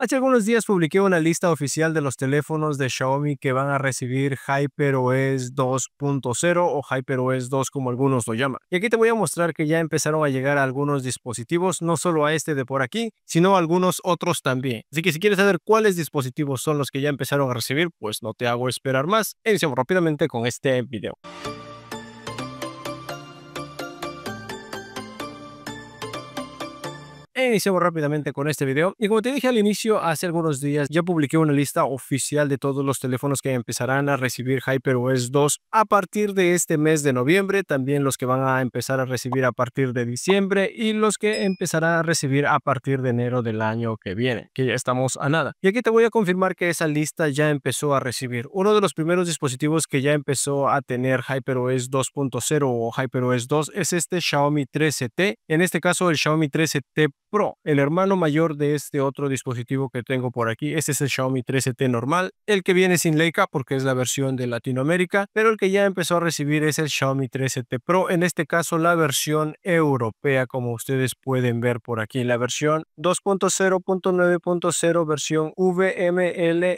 Hace algunos días publiqué una lista oficial de los teléfonos de Xiaomi que van a recibir HyperOS 2.0 o HyperOS 2 como algunos lo llaman. Y aquí te voy a mostrar que ya empezaron a llegar algunos dispositivos, no solo a este de por aquí, sino a algunos otros también. Así que si quieres saber cuáles dispositivos son los que ya empezaron a recibir, pues no te hago esperar más. Iniciamos rápidamente con este video. iniciamos rápidamente con este video. Y como te dije al inicio, hace algunos días ya publiqué una lista oficial de todos los teléfonos que empezarán a recibir HyperOS 2 a partir de este mes de noviembre, también los que van a empezar a recibir a partir de diciembre y los que empezarán a recibir a partir de enero del año que viene, que ya estamos a nada. Y aquí te voy a confirmar que esa lista ya empezó a recibir. Uno de los primeros dispositivos que ya empezó a tener HyperOS 2.0 o HyperOS 2 es este Xiaomi 13T. En este caso, el Xiaomi 13T Pro, el hermano mayor de este otro dispositivo que tengo por aquí. Este es el Xiaomi 13T normal, el que viene sin Leica porque es la versión de Latinoamérica, pero el que ya empezó a recibir es el Xiaomi 13T Pro, en este caso la versión europea, como ustedes pueden ver por aquí, la versión 2.0.9.0, versión VMLEUXM.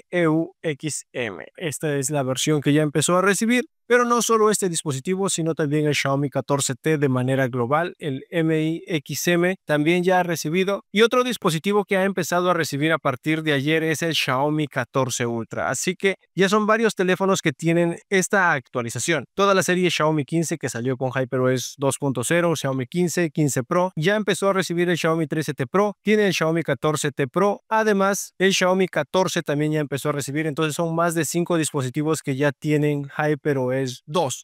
E esta es la versión que ya empezó a recibir pero no solo este dispositivo, sino también el Xiaomi 14T de manera global, el MIXM también ya ha recibido. Y otro dispositivo que ha empezado a recibir a partir de ayer es el Xiaomi 14 Ultra. Así que ya son varios teléfonos que tienen esta actualización. Toda la serie Xiaomi 15 que salió con HyperOS 2.0, Xiaomi 15, 15 Pro, ya empezó a recibir el Xiaomi 13T Pro, tiene el Xiaomi 14T Pro. Además, el Xiaomi 14 también ya empezó a recibir. Entonces son más de cinco dispositivos que ya tienen HyperOS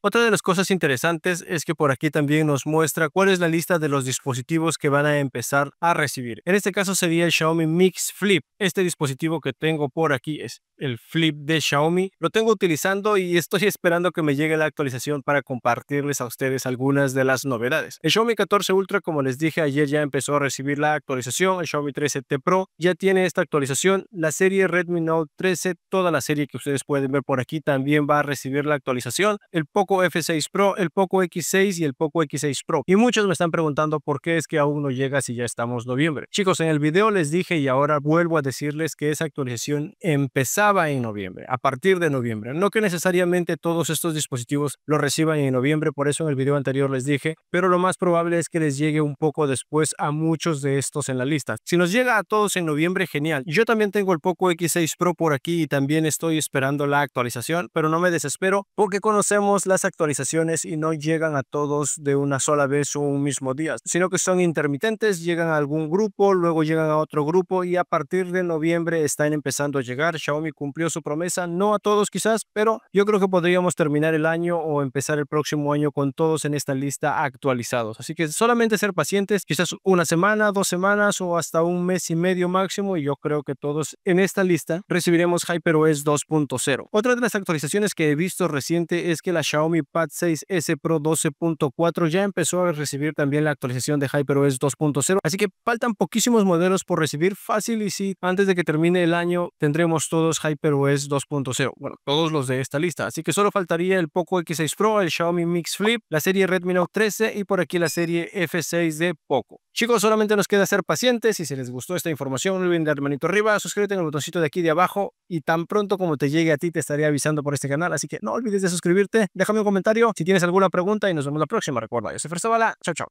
otra de las cosas interesantes es que por aquí también nos muestra cuál es la lista de los dispositivos que van a empezar a recibir. En este caso sería el Xiaomi Mix Flip. Este dispositivo que tengo por aquí es el Flip de Xiaomi. Lo tengo utilizando y estoy esperando que me llegue la actualización para compartirles a ustedes algunas de las novedades. El Xiaomi 14 Ultra, como les dije ayer, ya empezó a recibir la actualización. El Xiaomi 13T Pro ya tiene esta actualización. La serie Redmi Note 13, toda la serie que ustedes pueden ver por aquí, también va a recibir la actualización el Poco F6 Pro, el Poco X6 y el Poco X6 Pro. Y muchos me están preguntando por qué es que aún no llega si ya estamos noviembre. Chicos, en el video les dije y ahora vuelvo a decirles que esa actualización empezaba en noviembre, a partir de noviembre. No que necesariamente todos estos dispositivos lo reciban en noviembre, por eso en el video anterior les dije, pero lo más probable es que les llegue un poco después a muchos de estos en la lista. Si nos llega a todos en noviembre, genial. Yo también tengo el Poco X6 Pro por aquí y también estoy esperando la actualización, pero no me desespero porque conocemos las actualizaciones y no llegan a todos de una sola vez o un mismo día, sino que son intermitentes, llegan a algún grupo, luego llegan a otro grupo y a partir de noviembre están empezando a llegar. Xiaomi cumplió su promesa, no a todos quizás, pero yo creo que podríamos terminar el año o empezar el próximo año con todos en esta lista actualizados. Así que solamente ser pacientes, quizás una semana, dos semanas o hasta un mes y medio máximo y yo creo que todos en esta lista recibiremos HyperOS 2.0. Otra de las actualizaciones que he visto reciente es que la Xiaomi Pad 6S Pro 12.4 ya empezó a recibir también la actualización de HyperOS 2.0, así que faltan poquísimos modelos por recibir fácil y sí, antes de que termine el año tendremos todos HyperOS 2.0, bueno, todos los de esta lista, así que solo faltaría el Poco X6 Pro, el Xiaomi Mix Flip, la serie Redmi Note 13 y por aquí la serie F6 de Poco. Chicos, solamente nos queda ser pacientes y si les gustó esta información, no olviden dar manito arriba, suscríbete en el botoncito de aquí de abajo y tan pronto como te llegue a ti te estaré avisando por este canal, así que no olvides de suscribirte, déjame un comentario si tienes alguna pregunta y nos vemos la próxima. Recuerda, yo soy Ferzabala. chao chao.